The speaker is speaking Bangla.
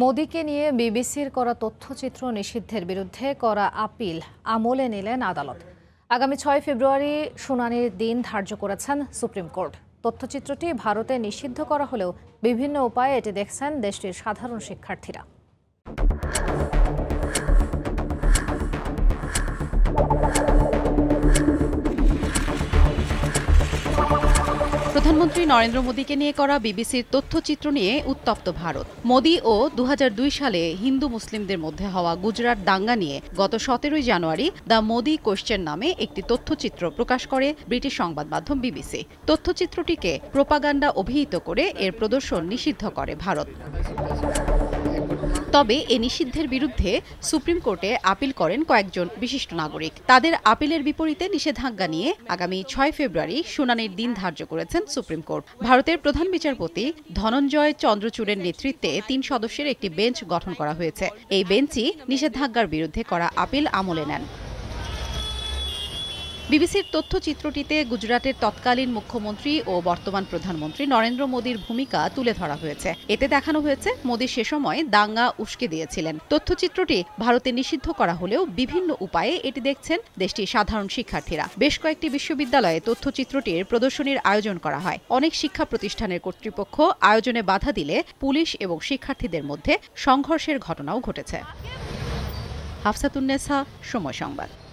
মোদীকে নিয়ে বিবিসির করা তথ্যচিত্র নিষিদ্ধের বিরুদ্ধে করা আপিল আমলে নিলেন আদালত আগামী ছয় ফেব্রুয়ারি শুনানির দিন ধার্য করেছেন সুপ্রিম কোর্ট তথ্যচিত্রটি ভারতে নিষিদ্ধ করা হলেও বিভিন্ন উপায়ে এটি দেখছেন দেশটির সাধারণ শিক্ষার্থীরা প্রধানমন্ত্রী নরেন্দ্র মোদীকে নিয়ে করা বিবিসির তথ্যচিত্র নিয়ে উত্তপ্ত ভারত মোদি ও দু সালে হিন্দু মুসলিমদের মধ্যে হওয়া গুজরাট দাঙ্গা নিয়ে গত সতেরোই জানুয়ারি দ্য মোদি কোশ্চেন নামে একটি তথ্যচিত্র প্রকাশ করে ব্রিটিশ সংবাদ মাধ্যম বিবিসি তথ্যচিত্রটিকে প্রোপাগান্ডা অভিহিত করে এর প্রদর্শন নিষিদ্ধ করে ভারত তবে এ নিষিদ্ধের বিরুদ্ধে সুপ্রিম কোর্টে আপিল করেন কয়েকজন বিশিষ্ট নাগরিক তাদের আপিলের বিপরীতে নিষেধাজ্ঞা নিয়ে আগামী ছয় ফেব্রুয়ারি শুনানির দিন ধার্য করেছেন সুপ্রিম কোর্ট ভারতের প্রধান বিচারপতি ধনঞ্জয় চন্দ্রচূড়ের নেতৃত্বে তিন সদস্যের একটি বেঞ্চ গঠন করা হয়েছে এই বেঞ্চই নিষেধাজ্ঞার বিরুদ্ধে করা আপিল আমলে নেন বিবিসির তথ্যচিত্রটিতে গুজরাটের তৎকালীন মুখ্যমন্ত্রী ও বর্তমান প্রধানমন্ত্রী নরেন্দ্র মোদীর ভূমিকা তুলে ধরা হয়েছে এতে দেখানো হয়েছে মোদী সে সময় দাঙ্গা উস্কে দিয়েছিলেন তথ্যচিত্রটি ভারতে নিষিদ্ধ করা হলেও বিভিন্ন উপায়ে এটি দেখছেন দেশটির সাধারণ শিক্ষার্থীরা বেশ কয়েকটি বিশ্ববিদ্যালয়ে তথ্যচিত্রটির প্রদর্শনীর আয়োজন করা হয় অনেক শিক্ষা প্রতিষ্ঠানের কর্তৃপক্ষ আয়োজনে বাধা দিলে পুলিশ এবং শিক্ষার্থীদের মধ্যে সংঘর্ষের ঘটনাও ঘটেছে হাফসাতুন্নেসা সময় সংবাদ